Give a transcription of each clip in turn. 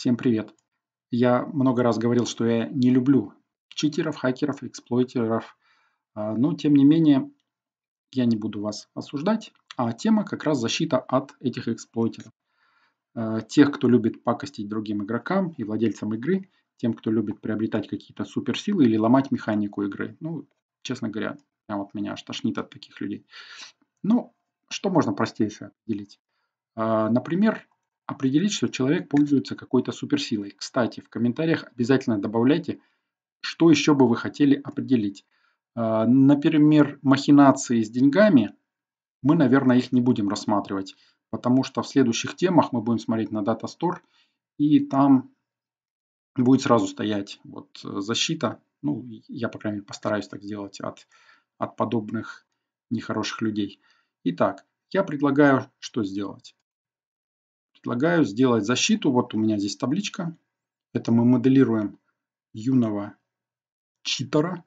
Всем привет! Я много раз говорил, что я не люблю читеров, хакеров, эксплойтеров, а, но тем не менее я не буду вас осуждать, а тема как раз защита от этих эксплойтеров. А, тех, кто любит пакостить другим игрокам и владельцам игры, тем, кто любит приобретать какие-то суперсилы или ломать механику игры. Ну, честно говоря, прям от меня аж тошнит от таких людей. Ну, что можно простейшее отделить? А, например, определить, что человек пользуется какой-то суперсилой. Кстати, в комментариях обязательно добавляйте, что еще бы вы хотели определить. А, например, махинации с деньгами, мы, наверное, их не будем рассматривать, потому что в следующих темах мы будем смотреть на Data Store, и там будет сразу стоять вот э, защита, ну, я, по крайней мере, постараюсь так сделать от, от подобных нехороших людей. Итак, я предлагаю что сделать? предлагаю сделать защиту. Вот у меня здесь табличка. Это мы моделируем юного читера,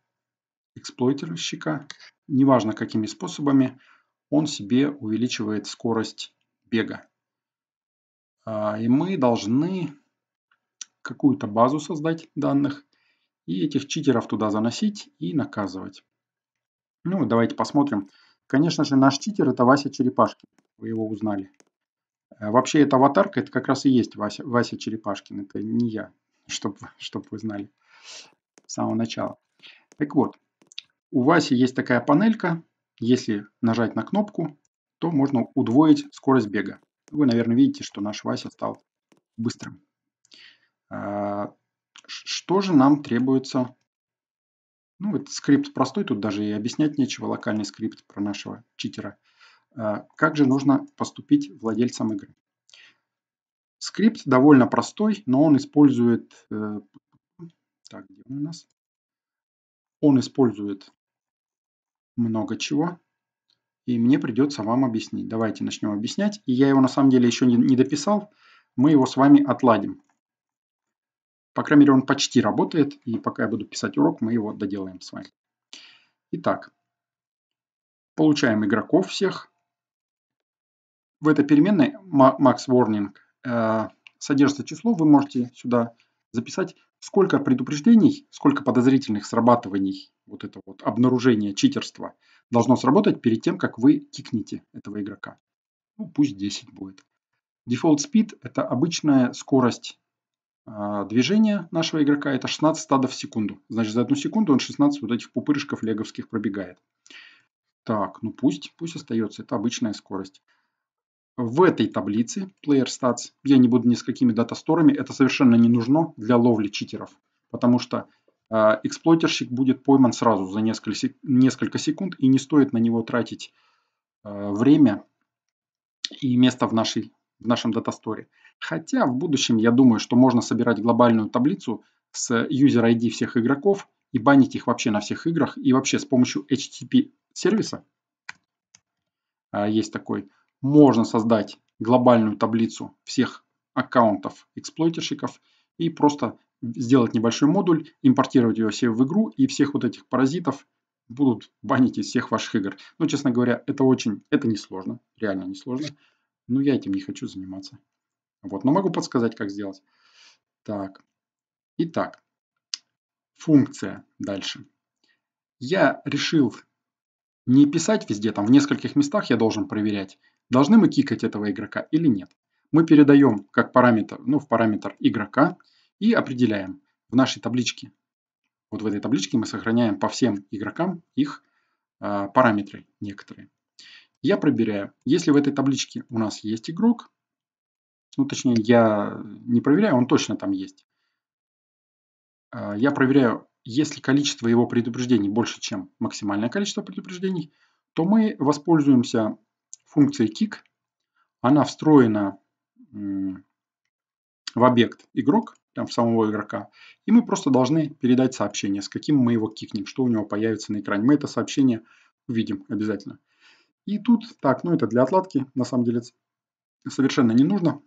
эксплойтерщика. Неважно какими способами, он себе увеличивает скорость бега. А, и мы должны какую-то базу создать данных и этих читеров туда заносить и наказывать. Ну, давайте посмотрим. Конечно же, наш читер это Вася Черепашки, Вы его узнали. Э, вообще эта аватарка, это как раз и есть Вася, Вася Черепашкин, это не я, чтобы чтоб вы знали с самого начала. Так вот, у Васи есть такая панелька, если нажать на кнопку, то можно удвоить скорость бега. Вы, наверное, видите, что наш Вася стал быстрым. Э, что же нам требуется? Ну, вот скрипт простой, тут даже и объяснять нечего, локальный скрипт про нашего читера – Э, как же нужно поступить владельцам игры? Скрипт довольно простой, но он использует... Э, так, где у нас? Он использует много чего, и мне придется вам объяснить. Давайте начнем объяснять. И я его на самом деле еще не дописал. Мы его с вами отладим. По крайней мере, он почти работает, и пока я буду писать урок, мы его доделаем с вами. Итак, получаем игроков всех. В этой переменной max warning э, содержится число, вы можете сюда записать, сколько предупреждений, сколько подозрительных срабатываний, вот это вот обнаружение читерства должно сработать перед тем, как вы кикнете этого игрока. Ну, пусть 10 будет. Default speed – это обычная скорость э, движения нашего игрока, это 16 стадов в секунду. Значит, за одну секунду он 16 вот этих пупырышков леговских пробегает. Так, ну пусть, пусть остается, это обычная скорость. В этой таблице player stats я не буду ни с какими датасторами, это совершенно не нужно для ловли читеров, потому что э, эксплойтерщик будет пойман сразу за несколько, сек несколько секунд и не стоит на него тратить э, время и место в, нашей, в нашем датасторе. Хотя в будущем я думаю, что можно собирать глобальную таблицу с юзер ID всех игроков и банить их вообще на всех играх и вообще с помощью HTTP сервиса, э, есть такой, можно создать глобальную таблицу всех аккаунтов эксплойтерщиков и просто сделать небольшой модуль, импортировать его себе в игру, и всех вот этих паразитов будут банить из всех ваших игр. Но, ну, честно говоря, это очень, это несложно, реально несложно. Но я этим не хочу заниматься. Вот, но могу подсказать, как сделать. Так, итак, функция дальше. Я решил не писать везде, там в нескольких местах я должен проверять Должны мы кикать этого игрока или нет? Мы передаем как параметр, ну, в параметр игрока и определяем в нашей табличке. Вот в этой табличке мы сохраняем по всем игрокам их э, параметры некоторые. Я проверяю, если в этой табличке у нас есть игрок, ну, точнее, я не проверяю, он точно там есть. А, я проверяю, если количество его предупреждений больше, чем максимальное количество предупреждений, то мы воспользуемся функция kick, она встроена в объект игрок, там в самого игрока, и мы просто должны передать сообщение, с каким мы его кикнем, что у него появится на экране. Мы это сообщение увидим обязательно. И тут, так, ну это для отладки, на самом деле совершенно не нужно.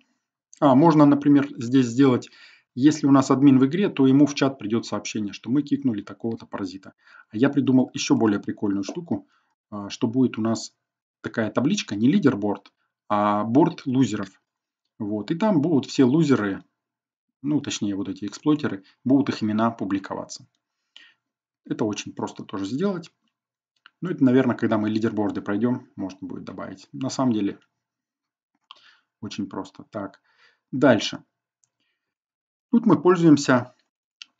А, можно, например, здесь сделать, если у нас админ в игре, то ему в чат придет сообщение, что мы кикнули такого-то паразита. А я придумал еще более прикольную штуку, а, что будет у нас такая табличка, не лидерборд, а борт лузеров. Вот. И там будут все лузеры, ну точнее вот эти эксплойтеры, будут их имена публиковаться. Это очень просто тоже сделать. Ну это, наверное, когда мы лидерборды пройдем, можно будет добавить. На самом деле очень просто. Так, дальше. Тут мы пользуемся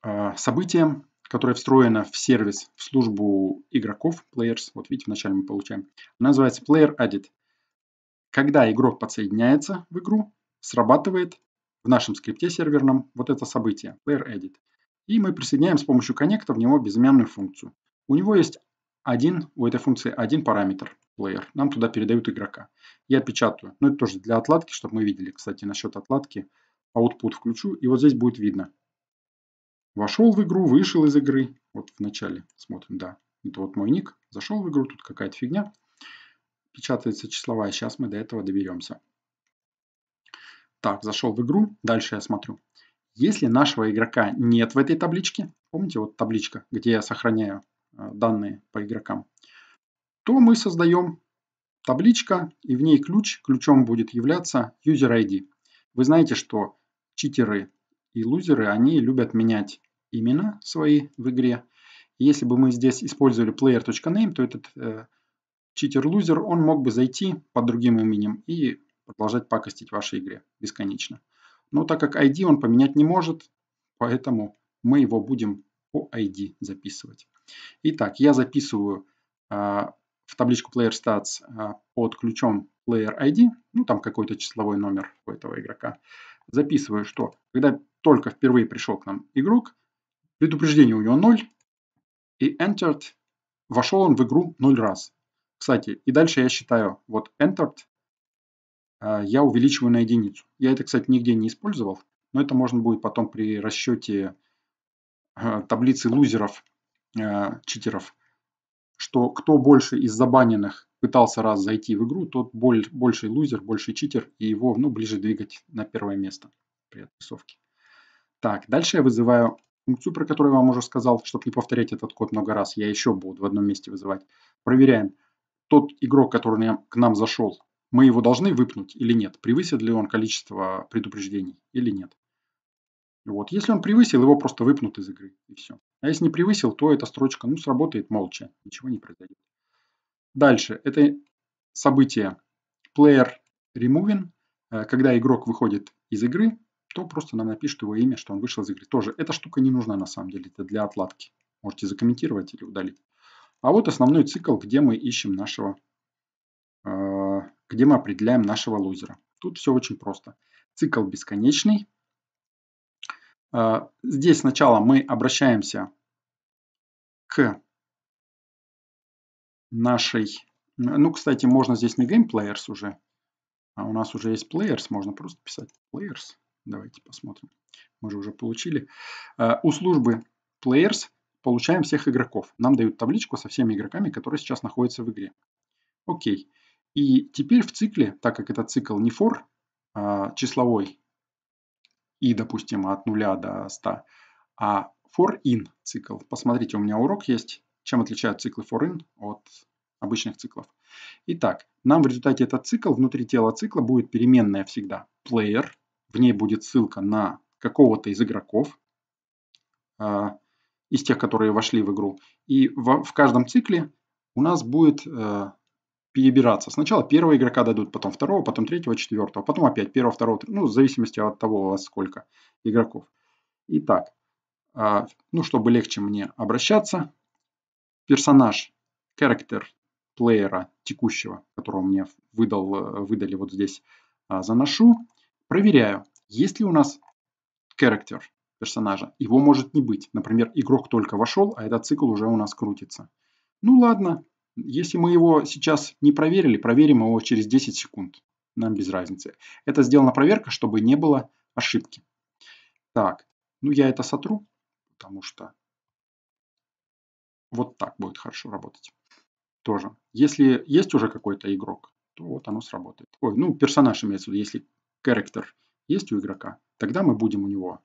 э, событием которая встроена в сервис, в службу игроков, players, вот видите, вначале мы получаем, называется player edit. Когда игрок подсоединяется в игру, срабатывает в нашем скрипте серверном вот это событие, player edit. И мы присоединяем с помощью коннекта в него безымянную функцию. У него есть один, у этой функции один параметр player. Нам туда передают игрока. Я печатаю. Ну, это тоже для отладки, чтобы мы видели, кстати, насчет отладки. Output включу, и вот здесь будет видно, Вошел в игру, вышел из игры. Вот в начале смотрим, да. Это вот мой ник. Зашел в игру, тут какая-то фигня. Печатается числовая. Сейчас а мы до этого доберемся. Так, зашел в игру. Дальше я смотрю. Если нашего игрока нет в этой табличке, помните, вот табличка, где я сохраняю э, данные по игрокам, то мы создаем табличка, и в ней ключ, ключом будет являться user ID. Вы знаете, что читеры и лузеры, они любят менять имена свои в игре. Если бы мы здесь использовали player.name, то этот э, читер-лузер, он мог бы зайти под другим именем и продолжать пакостить в вашей игре бесконечно. Но так как ID он поменять не может, поэтому мы его будем по ID записывать. Итак, я записываю э, в табличку PlayerStats э, под ключом player ID, ну там какой-то числовой номер у этого игрока. Записываю, что когда только впервые пришел к нам игрок, Предупреждение у него 0. И entered, вошел он в игру 0 раз. Кстати, и дальше я считаю, вот entered э, я увеличиваю на единицу. Я это, кстати, нигде не использовал, но это можно будет потом при расчете э, таблицы лузеров, э, читеров, что кто больше из забаненных пытался раз зайти в игру, тот больший лузер, больший читер, и его ну, ближе двигать на первое место при отрисовке. Так, дальше я вызываю функцию, про которую я вам уже сказал, чтобы не повторять этот код много раз, я еще буду в одном месте вызывать. Проверяем, тот игрок, который к нам зашел, мы его должны выпнуть или нет, превысит ли он количество предупреждений или нет. Вот. Если он превысил, его просто выпнут из игры, и все. А если не превысил, то эта строчка ну, сработает молча, ничего не произойдет. Дальше, это событие player removing, э, когда игрок выходит из игры, то просто нам напишет его имя, что он вышел из игры. Тоже эта штука не нужна на самом деле, это для отладки. Можете закомментировать или удалить. А вот основной цикл, где мы ищем нашего, э, где мы определяем нашего лузера. Тут все очень просто. Цикл бесконечный. Э, здесь сначала мы обращаемся к нашей... Ну, кстати, можно здесь не game players уже, а у нас уже есть players, можно просто писать players. Давайте посмотрим. Мы же уже получили. Э, у службы players получаем всех игроков. Нам дают табличку со всеми игроками, которые сейчас находятся в игре. Окей. И теперь в цикле, так как это цикл не for, а э, числовой, и, допустим, от 0 до 100, а for in цикл. Посмотрите, у меня урок есть, чем отличают циклы for in от обычных циклов. Итак, нам в результате этот цикл, внутри тела цикла будет переменная всегда player – в ней будет ссылка на какого-то из игроков, а, из тех, которые вошли в игру. И в, в каждом цикле у нас будет э, перебираться. Сначала первого игрока дадут, потом второго, потом третьего, четвертого, потом опять первого, второго, ну, в зависимости от того, у вас сколько игроков. Итак, а, ну, чтобы легче мне обращаться, персонаж, характер плеера текущего, которого мне выдал, э, выдали вот здесь, а, заношу. Проверяю, есть ли у нас character персонажа. Его может не быть. Например, игрок только вошел, а этот цикл уже у нас крутится. Ну ладно, если мы его сейчас не проверили, проверим его через 10 секунд. Нам без разницы. Это сделана проверка, чтобы не было ошибки. Так, ну я это сотру, потому что вот так будет хорошо работать. Тоже. Если есть уже какой-то игрок, то вот оно сработает. Ой, ну персонаж имеется в виду. Если character есть у игрока, тогда мы будем у него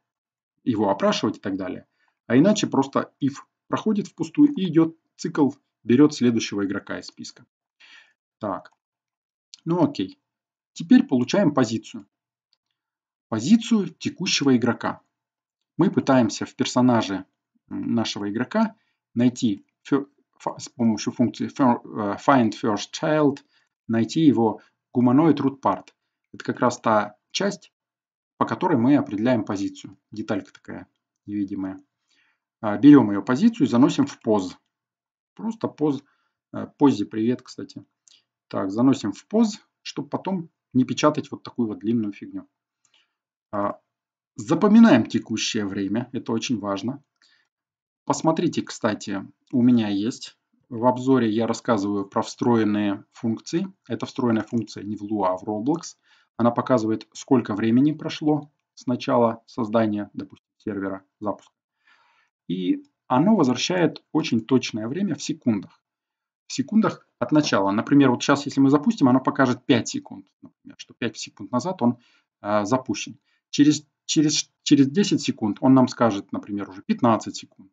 его опрашивать и так далее. А иначе просто if проходит впустую и идет цикл, берет следующего игрока из списка. Так, ну окей. Теперь получаем позицию. Позицию текущего игрока. Мы пытаемся в персонаже нашего игрока найти с помощью функции э, find first child, найти его гуманоид root part – это как раз та часть, по которой мы определяем позицию. Деталька такая невидимая. А, берем ее позицию и заносим в поз. Просто поз, э, позе привет, кстати. Так, заносим в поз, чтобы потом не печатать вот такую вот длинную фигню. А, запоминаем текущее время, это очень важно. Посмотрите, кстати, у меня есть. В обзоре я рассказываю про встроенные функции. Это встроенная функция не в Lua, а в Roblox. Она показывает, сколько времени прошло с начала создания, допустим, сервера запуска. И оно возвращает очень точное время в секундах. В секундах от начала. Например, вот сейчас, если мы запустим, оно покажет 5 секунд. Например, что 5 секунд назад он э, запущен. Через, через, через 10 секунд он нам скажет, например, уже 15 секунд.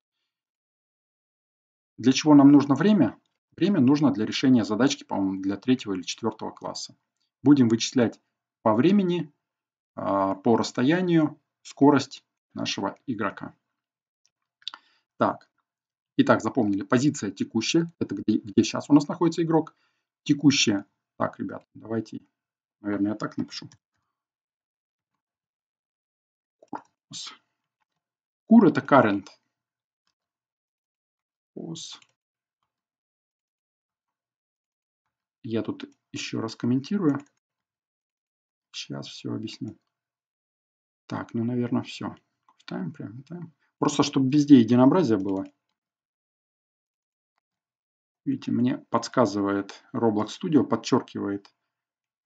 Для чего нам нужно время? Время нужно для решения задачки, по-моему, для третьего или четвертого класса. Будем вычислять по времени, а, по расстоянию, скорость нашего игрока. Так, итак, запомнили, позиция текущая, это где, где сейчас у нас находится игрок, текущая, так, ребят, давайте, наверное, я так напишу. Кур это current. Я тут еще раз комментирую. Сейчас все объясню. Так, ну, наверное, все. Втаем прям, втаем. Просто, чтобы везде единообразие было. Видите, мне подсказывает Roblox Studio, подчеркивает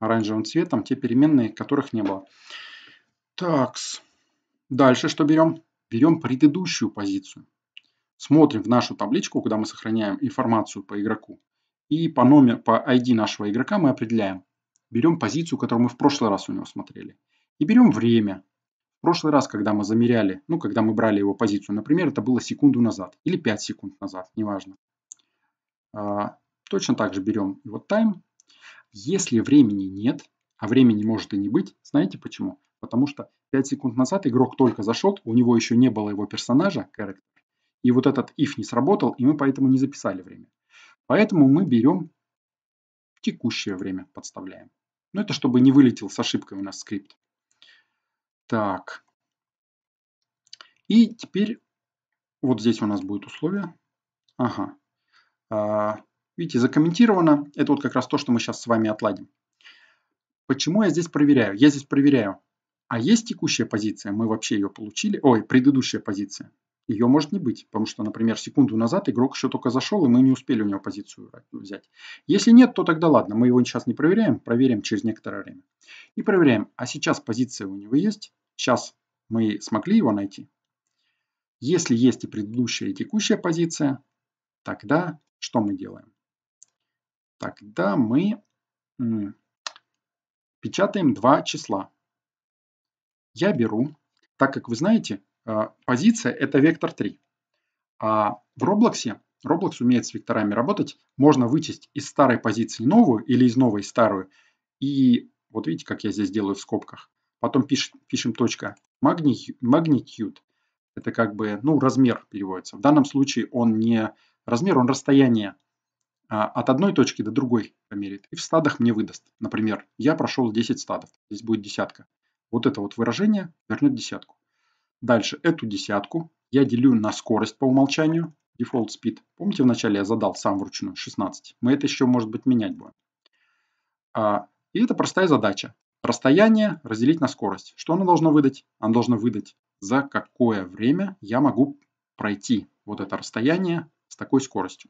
оранжевым цветом те переменные, которых не было. Такс. Дальше что берем? Берем предыдущую позицию. Смотрим в нашу табличку, куда мы сохраняем информацию по игроку. И по, номер, по ID нашего игрока мы определяем, берем позицию, которую мы в прошлый раз у него смотрели, и берем время. В прошлый раз, когда мы замеряли, ну, когда мы брали его позицию, например, это было секунду назад или 5 секунд назад, неважно. А, точно так же берем его тайм. Если времени нет, а времени может и не быть, знаете почему? Потому что 5 секунд назад игрок только зашел, у него еще не было его персонажа, character, и вот этот if не сработал, и мы поэтому не записали время. Поэтому мы берем текущее время, подставляем. Но ну, это чтобы не вылетел с ошибкой у нас скрипт. Так. И теперь вот здесь у нас будет условие. Ага. А, видите, закомментировано. Это вот как раз то, что мы сейчас с вами отладим. Почему я здесь проверяю? Я здесь проверяю, а есть текущая позиция, мы вообще ее получили. Ой, предыдущая позиция ее может не быть, потому что, например, секунду назад игрок еще только зашел, и мы не успели у него позицию взять. Если нет, то тогда ладно, мы его сейчас не проверяем, проверим через некоторое время. И проверяем, а сейчас позиция у него есть, сейчас мы смогли его найти. Если есть и предыдущая, и текущая позиция, тогда что мы делаем? Тогда мы печатаем два числа. Я беру, так как вы знаете, Э, позиция – это вектор 3. А в Roblox, Roblox умеет с векторами работать, можно вычесть из старой позиции новую или из новой старую. И вот видите, как я здесь делаю в скобках. Потом пиш, пишем точка magnitude. Это как бы, ну, размер переводится. В данном случае он не размер, он расстояние а, от одной точки до другой померит. И в стадах мне выдаст. Например, я прошел 10 стадов. Здесь будет десятка. Вот это вот выражение вернет десятку. Дальше эту десятку я делю на скорость по умолчанию, default speed. Помните, вначале я задал сам вручную 16. Мы это еще, может быть, менять будем. А, и это простая задача. Расстояние разделить на скорость. Что оно должно выдать? Оно должно выдать, за какое время я могу пройти вот это расстояние с такой скоростью.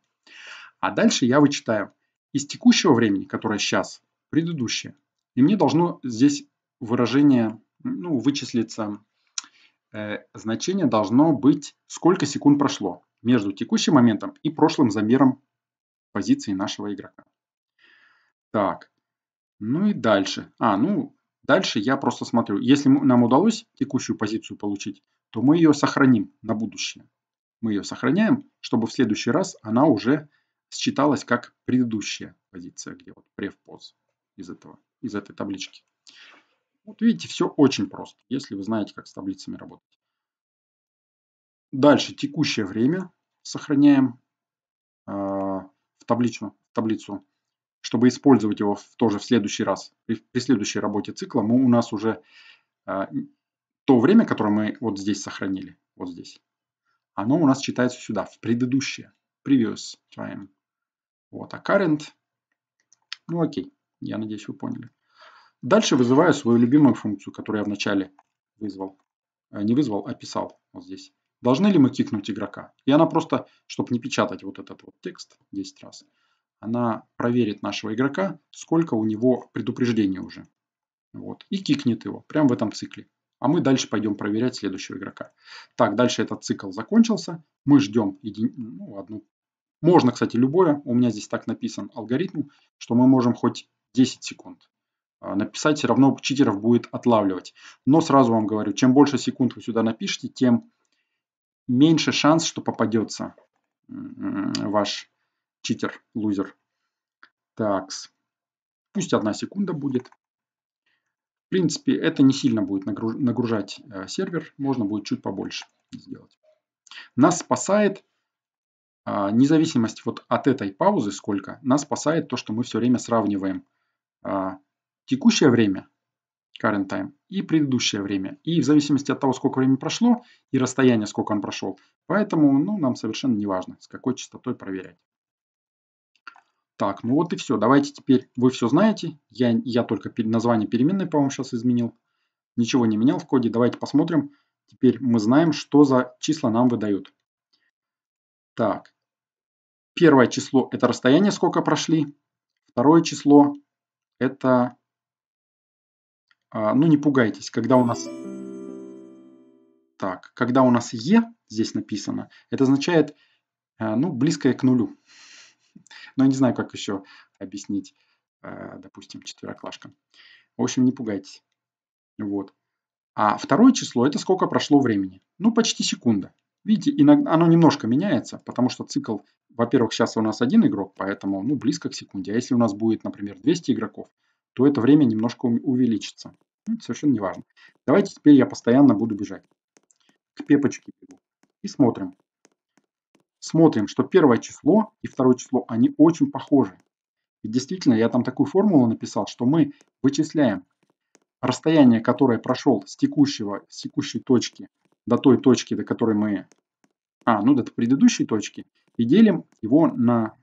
А дальше я вычитаю из текущего времени, которое сейчас, предыдущее. И мне должно здесь выражение ну, вычислиться Э, значение должно быть, сколько секунд прошло между текущим моментом и прошлым замером позиции нашего игрока. Так, ну и дальше. А, ну, дальше я просто смотрю. Если нам удалось текущую позицию получить, то мы ее сохраним на будущее. Мы ее сохраняем, чтобы в следующий раз она уже считалась как предыдущая позиция, где вот преф-поз из, этого, из этой таблички. Вот видите, все очень просто, если вы знаете, как с таблицами работать. Дальше текущее время сохраняем э, в, табличу, таблицу. Чтобы использовать его в, тоже в следующий раз, при, при следующей работе цикла, мы, у нас уже э, то время, которое мы вот здесь сохранили, вот здесь, оно у нас читается сюда, в предыдущее, previous time. Вот, а current, ну окей, я надеюсь, вы поняли. Дальше вызываю свою любимую функцию, которую я вначале вызвал. Э, не вызвал, а писал вот здесь. Должны ли мы кикнуть игрока? И она просто, чтобы не печатать вот этот вот текст 10 раз, она проверит нашего игрока, сколько у него предупреждений уже. Вот. И кикнет его прямо в этом цикле. А мы дальше пойдем проверять следующего игрока. Так, дальше этот цикл закончился. Мы ждем еди... ну, одну. Можно, кстати, любое. У меня здесь так написан алгоритм, что мы можем хоть 10 секунд а, написать, все равно читеров будет отлавливать. Но сразу вам говорю, чем больше секунд вы сюда напишите, тем меньше шанс, что попадется ваш читер, лузер. Так, Пусть одна секунда будет. В принципе, это не сильно будет нагружать э, сервер. Можно будет чуть побольше сделать. Нас спасает а, независимость вот от этой паузы, сколько, нас спасает то, что мы все время сравниваем а, текущее время, current time, и предыдущее время. И в зависимости от того, сколько времени прошло и расстояние, сколько он прошел. Поэтому ну, нам совершенно не важно, с какой частотой проверять. Так, ну вот и все. Давайте теперь, вы все знаете. Я, я только название переменной, по-моему, сейчас изменил. Ничего не менял в коде. Давайте посмотрим. Теперь мы знаем, что за числа нам выдают. Так, первое число – это расстояние, сколько прошли. Второе число – это а, ну не пугайтесь, когда у нас... Так, когда у нас Е здесь написано, это означает, э, ну, близкое к нулю. Но ну, я не знаю, как еще объяснить, э, допустим, четвероклашкам. В общем, не пугайтесь. Вот. А второе число – это сколько прошло времени. Ну, почти секунда. Видите, иногда оно немножко меняется, потому что цикл, во-первых, сейчас у нас один игрок, поэтому ну, близко к секунде. А если у нас будет, например, 200 игроков, то это время немножко увеличится. Ну, совершенно не важно. Давайте теперь я постоянно буду бежать. К пепочке бегу. И смотрим. Смотрим, что первое число и второе число, они очень похожи. И действительно, я там такую формулу написал, что мы вычисляем расстояние, которое прошел с, текущего, с текущей точки до той точки, до которой мы... А, ну до предыдущей точки. И делим его на,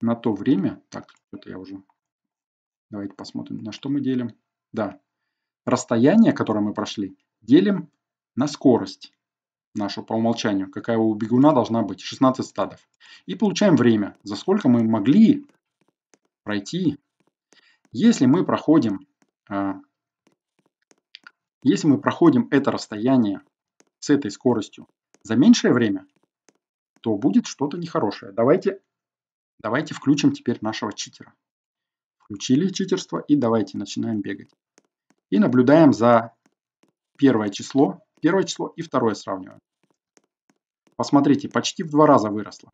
на то время... Так, это я уже Давайте посмотрим, на что мы делим. Да, расстояние, которое мы прошли, делим на скорость нашу по умолчанию, какая у бегуна должна быть, 16 стадов. И получаем время, за сколько мы могли пройти. Если мы проходим, а, если мы проходим это расстояние с этой скоростью за меньшее время, то будет что-то нехорошее. Давайте, давайте включим теперь нашего читера. Включили читерство и давайте начинаем бегать. И наблюдаем за первое число, первое число и второе сравниваем. Посмотрите, почти в два раза выросло.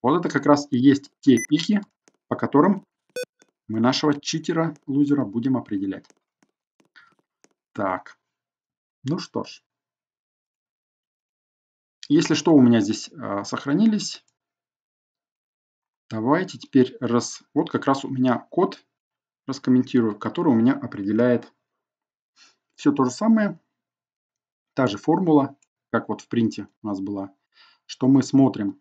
Вот это как раз и есть те пики, по которым мы нашего читера-лузера будем определять. Так, ну что ж. Если что, у меня здесь э, сохранились Давайте теперь раз... Вот как раз у меня код, раскомментирую, который у меня определяет все то же самое. Та же формула, как вот в принте у нас была, что мы смотрим,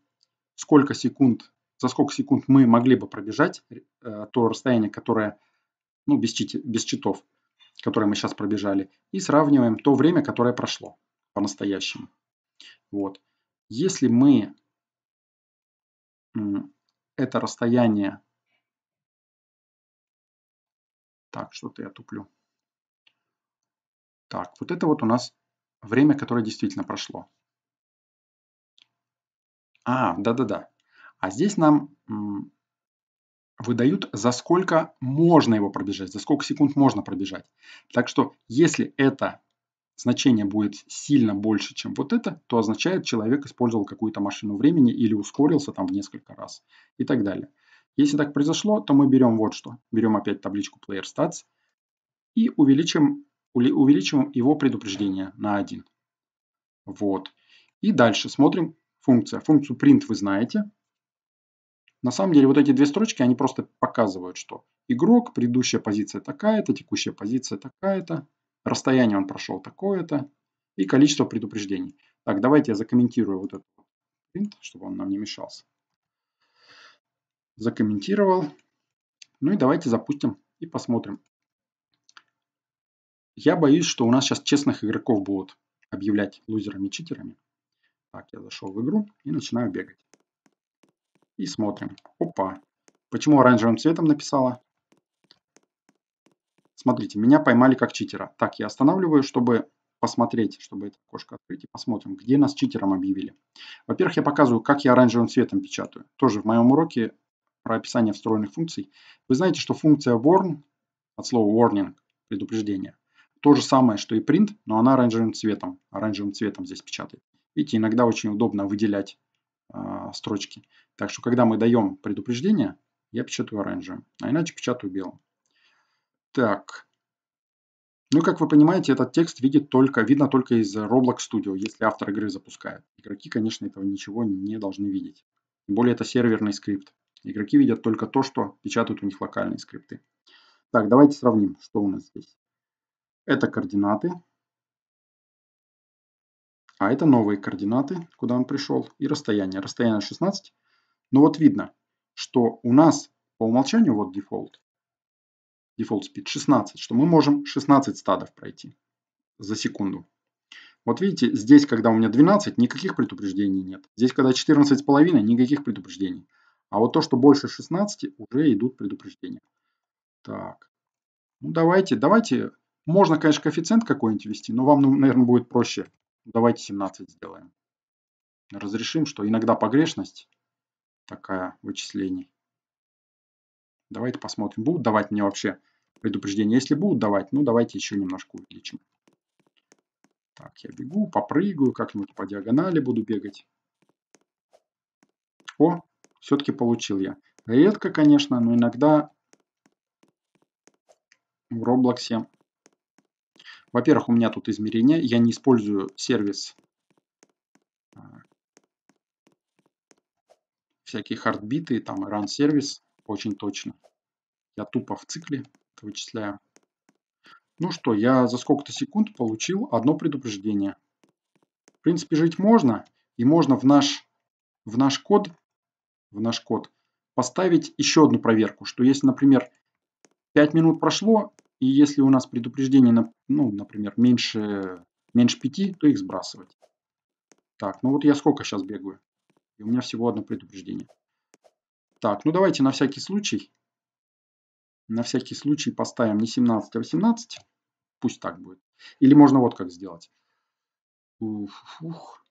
сколько секунд, за сколько секунд мы могли бы пробежать э, то расстояние, которое, ну, без, чит, без читов, которое мы сейчас пробежали, и сравниваем то время, которое прошло по-настоящему. Вот. Если мы это расстояние. Так, что-то я туплю. Так, вот это вот у нас время, которое действительно прошло. А, да-да-да. А здесь нам выдают, за сколько можно его пробежать, за сколько секунд можно пробежать. Так что, если это значение будет сильно больше, чем вот это, то означает, человек использовал какую-то машину времени или ускорился там в несколько раз и так далее. Если так произошло, то мы берем вот что. Берем опять табличку player stats и увеличим, увеличим его предупреждение на 1. Вот. И дальше смотрим функция. Функцию print вы знаете. На самом деле вот эти две строчки, они просто показывают, что игрок, предыдущая позиция такая-то, текущая позиция такая-то расстояние он прошел такое-то и количество предупреждений. Так, давайте я закомментирую вот этот принт, чтобы он нам не мешался. Закомментировал. Ну и давайте запустим и посмотрим. Я боюсь, что у нас сейчас честных игроков будут объявлять лузерами-читерами. Так, я зашел в игру и начинаю бегать. И смотрим. Опа. Почему оранжевым цветом написала? Смотрите, меня поймали как читера. Так, я останавливаю, чтобы посмотреть, чтобы это окошко открыть, и посмотрим, где нас читером объявили. Во-первых, я показываю, как я оранжевым цветом печатаю. Тоже в моем уроке про описание встроенных функций. Вы знаете, что функция warn, от слова warning, предупреждение, то же самое, что и print, но она оранжевым цветом. Оранжевым цветом здесь печатает. Видите, иногда очень удобно выделять э, строчки. Так что, когда мы даем предупреждение, я печатаю оранжевым, а иначе печатаю белым. Так. Ну, как вы понимаете, этот текст видит только, видно только из Roblox Studio, если автор игры запускает. Игроки, конечно, этого ничего не должны видеть. Тем более это серверный скрипт. Игроки видят только то, что печатают у них локальные скрипты. Так, давайте сравним, что у нас здесь. Это координаты. А это новые координаты, куда он пришел, и расстояние. Расстояние 16. Но ну, вот видно, что у нас по умолчанию, вот дефолт, Дефолт спид 16, что мы можем 16 стадов пройти за секунду. Вот видите, здесь, когда у меня 12, никаких предупреждений нет. Здесь, когда 14,5, никаких предупреждений. А вот то, что больше 16, уже идут предупреждения. Так, ну давайте, давайте, можно, конечно, коэффициент какой-нибудь ввести, но вам, ну, наверное, будет проще. Давайте 17 сделаем. Разрешим, что иногда погрешность такая вычислений. Давайте посмотрим, будут давать мне вообще предупреждение. Если будут давать, ну давайте еще немножко увеличим. Так, я бегу, попрыгаю, как-нибудь по диагонали буду бегать. О, все-таки получил я. Редко, конечно, но иногда в Роблоксе. Во-первых, у меня тут измерения. Я не использую сервис а, всякие хардбиты, там, run сервис очень точно. Я тупо в цикле Вычисляем. Ну что, я за сколько-то секунд получил одно предупреждение. В принципе, жить можно. И можно в наш, в наш код, в наш код поставить еще одну проверку. Что если, например, 5 минут прошло, и если у нас предупреждение, ну, например, меньше, меньше 5, то их сбрасывать. Так, ну вот я сколько сейчас бегаю? И у меня всего одно предупреждение. Так, ну давайте на всякий случай на всякий случай поставим не 17, а 18. Пусть так будет. Или можно вот как сделать. Ух, ух.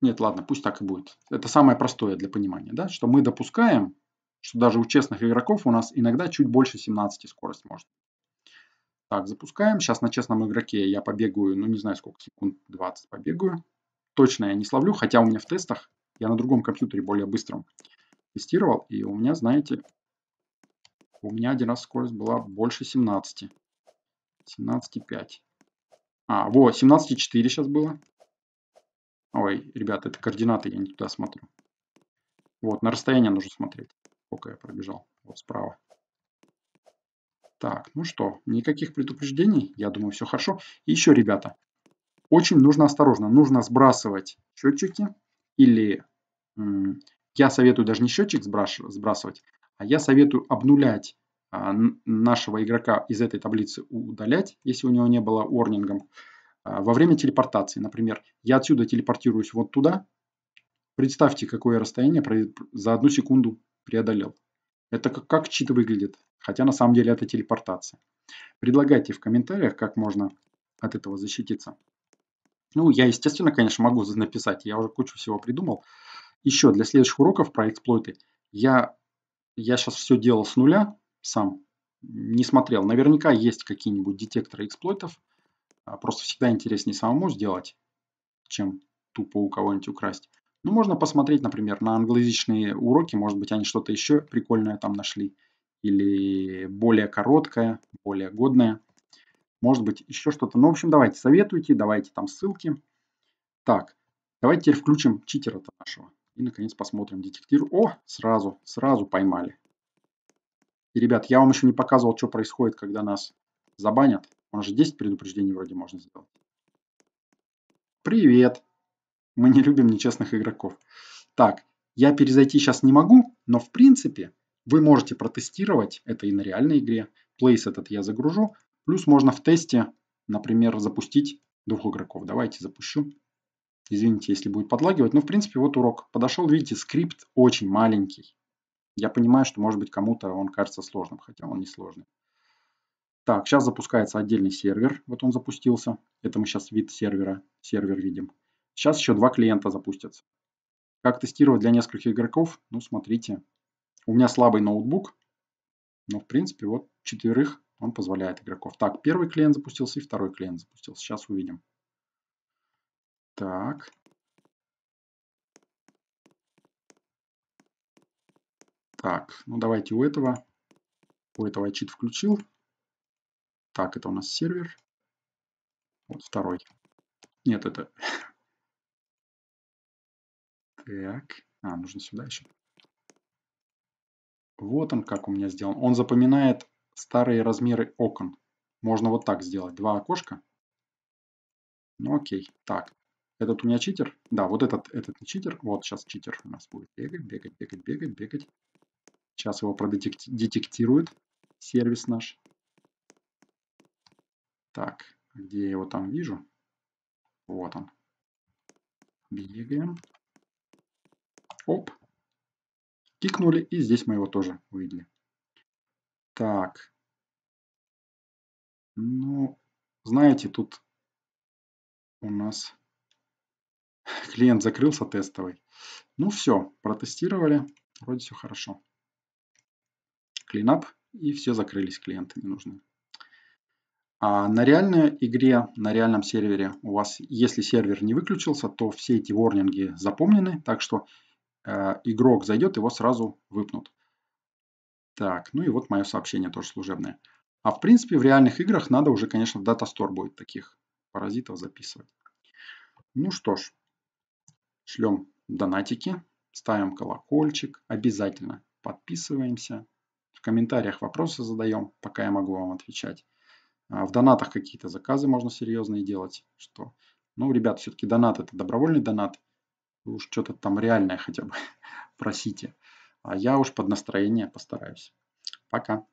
Нет, ладно, пусть так и будет. Это самое простое для понимания, да, что мы допускаем, что даже у честных игроков у нас иногда чуть больше 17 скорость может. Так, запускаем. Сейчас на честном игроке я побегаю, ну не знаю сколько секунд, 20 побегаю. Точно я не словлю, хотя у меня в тестах, я на другом компьютере более быстром тестировал, и у меня, знаете, у меня один раз скорость была больше 17. 17,5. А, вот, 17,4 сейчас было. Ой, ребята, это координаты, я не туда смотрю. Вот, на расстояние нужно смотреть, сколько я пробежал. Вот справа. Так, ну что, никаких предупреждений. Я думаю, все хорошо. И еще, ребята, очень нужно осторожно. Нужно сбрасывать счетчики или... Я советую даже не счетчик сбрасывать, а я советую обнулять а, нашего игрока из этой таблицы удалять, если у него не было орнингом, а, во время телепортации. Например, я отсюда телепортируюсь вот туда. Представьте, какое расстояние за одну секунду преодолел. Это как, как чит выглядит, хотя на самом деле это телепортация. Предлагайте в комментариях, как можно от этого защититься. Ну, я, естественно, конечно, могу написать, я уже кучу всего придумал. Еще для следующих уроков про эксплойты я я сейчас все делал с нуля сам, не смотрел. Наверняка есть какие-нибудь детекторы эксплойтов. А просто всегда интереснее самому сделать, чем тупо у кого-нибудь украсть. Ну, можно посмотреть, например, на англоязычные уроки. Может быть, они что-то еще прикольное там нашли. Или более короткое, более годное. Может быть, еще что-то. Ну, в общем, давайте советуйте, давайте там ссылки. Так, давайте теперь включим читера нашего. И, наконец, посмотрим детектир. О, сразу, сразу поймали. И, ребят, я вам еще не показывал, что происходит, когда нас забанят. У нас же 10 предупреждений вроде можно сделать. Привет. Мы не любим нечестных игроков. Так, я перезайти сейчас не могу, но в принципе вы можете протестировать это и на реальной игре. Плейс этот я загружу. Плюс можно в тесте, например, запустить двух игроков. Давайте запущу. Извините, если будет подлагивать. Но, в принципе, вот урок подошел. Видите, скрипт очень маленький. Я понимаю, что, может быть, кому-то он кажется сложным, хотя он не сложный. Так, сейчас запускается отдельный сервер. Вот он запустился. Это мы сейчас вид сервера, сервер видим. Сейчас еще два клиента запустятся. Как тестировать для нескольких игроков? Ну, смотрите. У меня слабый ноутбук, но, в принципе, вот четверых он позволяет игроков. Так, первый клиент запустился и второй клиент запустился. Сейчас увидим. Так. Так, ну давайте у этого. У этого чит включил. Так, это у нас сервер. Вот второй. Нет, это... Так. А, нужно сюда еще. Вот он, как у меня сделан. Он запоминает старые размеры окон. Можно вот так сделать. Два окошка. Ну окей. Так. Этот у меня читер? Да, вот этот, этот не читер. Вот сейчас читер у нас будет бегать, бегать, бегать, бегать, бегать. Сейчас его продетектирует сервис наш. Так, где я его там вижу? Вот он. Бегаем. Оп. Кикнули, и здесь мы его тоже увидели. Так. Ну, знаете, тут у нас клиент закрылся тестовый. Ну все, протестировали, вроде все хорошо. Клинап и все закрылись, клиенты не нужны. А на реальной игре, на реальном сервере у вас, если сервер не выключился, то все эти ворнинги запомнены, так что э, игрок зайдет, его сразу выпнут. Так, ну и вот мое сообщение тоже служебное. А в принципе в реальных играх надо уже, конечно, в датастор будет таких паразитов записывать. Ну что ж, шлем донатики, ставим колокольчик, обязательно подписываемся. В комментариях вопросы задаем, пока я могу вам отвечать. А, в донатах какие-то заказы можно серьезные делать. Что? Ну, ребят, все-таки донат это добровольный донат. Вы уж что-то там реальное хотя бы просите. А я уж под настроение постараюсь. Пока.